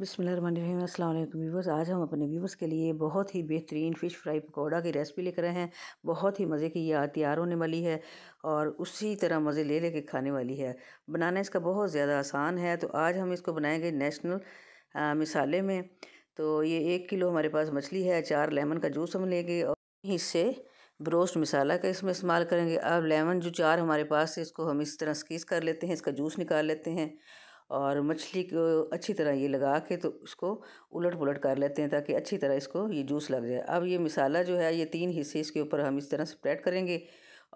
बिसमीम अल्लाम व्यूवर्स आज हम अपने व्यूवर्स के लिए बहुत ही बेहतरीन फ़िश फ्राई पकौड़ा की रेसिपी लेकर आए हैं बहुत ही मज़े की यह तैयार होने वाली है और उसी तरह मज़े ले लेके खाने वाली है बनाना इसका बहुत ज़्यादा आसान है तो आज हम इसको बनाएंगे नेशनल आ, मिसाले में तो ये एक किलो हमारे पास मछली है चार लेमन का जूस हम लेंगे और इससे ब्रोस्ट मसाला का इसमें इस्तेमाल करेंगे अब लेमन जो चार हमारे पास है इसको हम इस तरह स्कीस कर लेते हैं इसका जूस निकाल लेते हैं और मछली को अच्छी तरह ये लगा के तो उसको उलट पुलट कर लेते हैं ताकि अच्छी तरह इसको ये जूस लग जाए अब ये मिसाला जो है ये तीन हिस्से इसके ऊपर हम इस तरह स्प्रेड करेंगे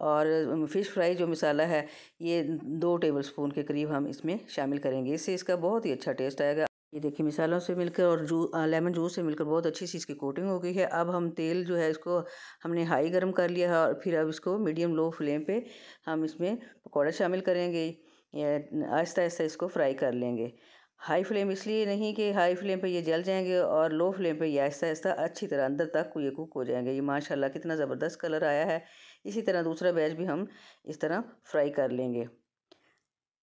और फ़िश फ्राई जो मिसाला है ये दो टेबल स्पून के करीब हम इसमें शामिल करेंगे इससे इसका बहुत ही अच्छा टेस्ट आएगा ये देखिए मिसालों से मिलकर और जू लेमन जूस से मिलकर बहुत अच्छी सी इसकी कोटिंग हो गई है अब हम तेल जो है इसको हमने हाई गर्म कर लिया है और फिर अब इसको मीडियम लो फ्लेम पे हम इसमें पकौड़ा शामिल करेंगे आहिस्ता आहिस्ता इसको फ्राई कर लेंगे हाई फ्लेम इसलिए नहीं कि हाई फ्लेम पे ये जल जाएंगे और लो फ्लेम पे ये आहिस्ता आहिस्ता अच्छी तरह अंदर तक ये कुक हो जाएंगे ये माशाल्लाह कितना ज़बरदस्त कलर आया है इसी तरह दूसरा बैच भी हम इस तरह फ्राई कर लेंगे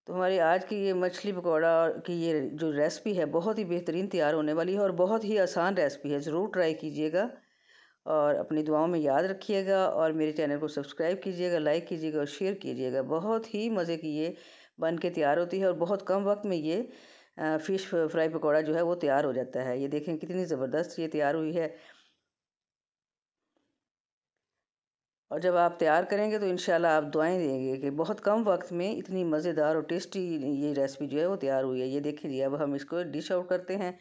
तो हमारी आज की ये मछली पकौड़ा की ये जो रेसिपी है बहुत ही बेहतरीन तैयार होने वाली है और बहुत ही आसान रेसिपी है ज़रूर ट्राई कीजिएगा और अपनी दुआओं में याद रखिएगा और मेरे चैनल को सब्सक्राइब कीजिएगा लाइक कीजिएगा और शेयर कीजिएगा बहुत ही मज़े की ये बन के तैयार होती है और बहुत कम वक्त में ये फ़िश फ्राई पकौड़ा जो है वो तैयार हो जाता है ये देखें कितनी ज़बरदस्त ये तैयार हुई है और जब आप तैयार करेंगे तो इन आप दुआएं देंगे कि बहुत कम वक्त में इतनी मज़ेदार और टेस्टी ये रेसिपी जो है वो तैयार हुई है ये देखें जी अब हम इसको डिश आउट करते हैं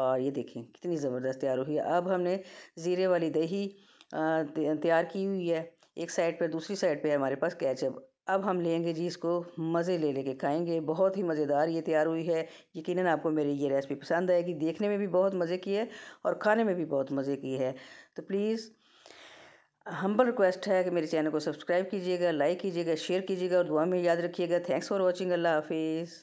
और ये देखें कितनी ज़बरदस्त तैयार हुई है अब हमने ज़ीरे वाली दही तैयार की हुई है एक साइड पर दूसरी साइड पर हमारे पास कैचअप अब हम लेंगे जी इसको मज़े ले लेके खाएंगे बहुत ही मज़ेदार ये तैयार हुई है यकीन आपको मेरी ये रेसिपी पसंद आएगी देखने में भी बहुत मज़े की है और खाने में भी बहुत मज़े की है तो प्लीज़ हम्बल रिक्वेस्ट है कि मेरे चैनल को सब्सक्राइब कीजिएगा लाइक कीजिएगा शेयर कीजिएगा और दुआ में याद रखिएगा थैंक्स फॉर वॉचिंग अल्लाह हाफिज़